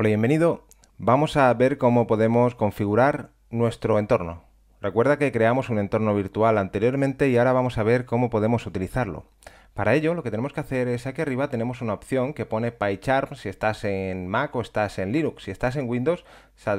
Hola, bienvenido. Vamos a ver cómo podemos configurar nuestro entorno. Recuerda que creamos un entorno virtual anteriormente y ahora vamos a ver cómo podemos utilizarlo. Para ello lo que tenemos que hacer es aquí arriba tenemos una opción que pone PyCharm si estás en Mac o estás en Linux. Si estás en Windows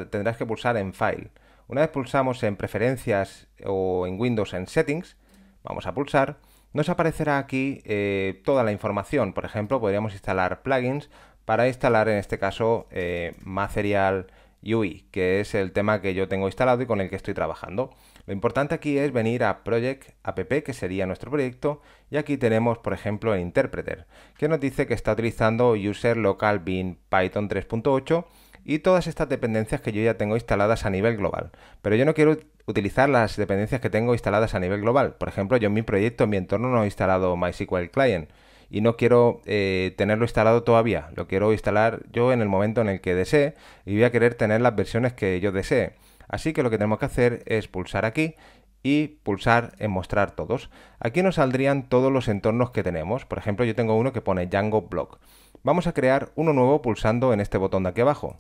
tendrás que pulsar en File. Una vez pulsamos en Preferencias o en Windows en Settings, vamos a pulsar, nos aparecerá aquí eh, toda la información. Por ejemplo, podríamos instalar plugins, para instalar en este caso eh, Material UI, que es el tema que yo tengo instalado y con el que estoy trabajando. Lo importante aquí es venir a Project App, que sería nuestro proyecto, y aquí tenemos, por ejemplo, el Interpreter, que nos dice que está utilizando User Local Bin Python 3.8 y todas estas dependencias que yo ya tengo instaladas a nivel global. Pero yo no quiero utilizar las dependencias que tengo instaladas a nivel global. Por ejemplo, yo en mi proyecto, en mi entorno, no he instalado MySQL Client y no quiero eh, tenerlo instalado todavía. Lo quiero instalar yo en el momento en el que desee y voy a querer tener las versiones que yo desee. Así que lo que tenemos que hacer es pulsar aquí y pulsar en mostrar todos. Aquí nos saldrían todos los entornos que tenemos. Por ejemplo, yo tengo uno que pone Django Block. Vamos a crear uno nuevo pulsando en este botón de aquí abajo.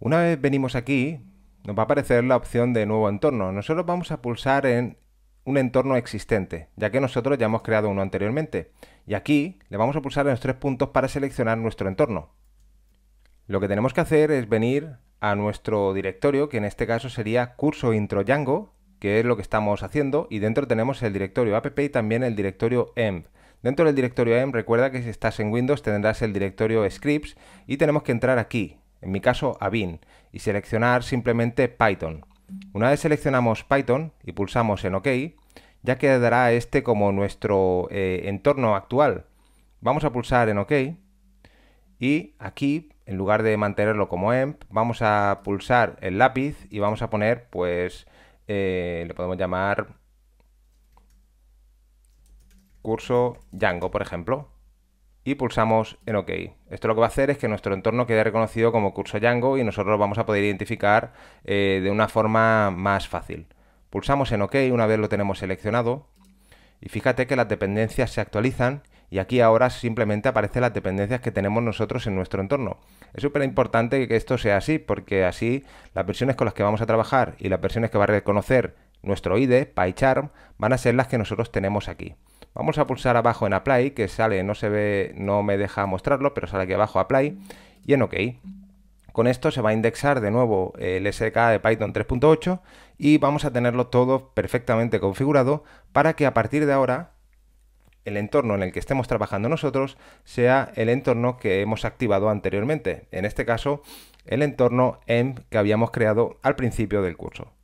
Una vez venimos aquí, nos va a aparecer la opción de nuevo entorno. Nosotros vamos a pulsar en un entorno existente, ya que nosotros ya hemos creado uno anteriormente. Y aquí le vamos a pulsar en los tres puntos para seleccionar nuestro entorno. Lo que tenemos que hacer es venir a nuestro directorio, que en este caso sería curso intro Django, que es lo que estamos haciendo, y dentro tenemos el directorio app y también el directorio env. Dentro del directorio env, recuerda que si estás en Windows tendrás el directorio scripts y tenemos que entrar aquí, en mi caso a bin, y seleccionar simplemente Python. Una vez seleccionamos Python y pulsamos en OK, ya quedará este como nuestro eh, entorno actual. Vamos a pulsar en OK y aquí, en lugar de mantenerlo como emp, vamos a pulsar el lápiz y vamos a poner, pues, eh, le podemos llamar curso Django, por ejemplo y pulsamos en OK. Esto lo que va a hacer es que nuestro entorno quede reconocido como curso Django y nosotros lo vamos a poder identificar eh, de una forma más fácil. Pulsamos en OK una vez lo tenemos seleccionado y fíjate que las dependencias se actualizan y aquí ahora simplemente aparecen las dependencias que tenemos nosotros en nuestro entorno. Es súper importante que esto sea así porque así las versiones con las que vamos a trabajar y las versiones que va a reconocer nuestro IDE, PyCharm, van a ser las que nosotros tenemos aquí. Vamos a pulsar abajo en Apply, que sale, no se ve, no me deja mostrarlo, pero sale aquí abajo Apply y en OK. Con esto se va a indexar de nuevo el SDK de Python 3.8 y vamos a tenerlo todo perfectamente configurado para que a partir de ahora el entorno en el que estemos trabajando nosotros sea el entorno que hemos activado anteriormente. En este caso, el entorno EMP que habíamos creado al principio del curso.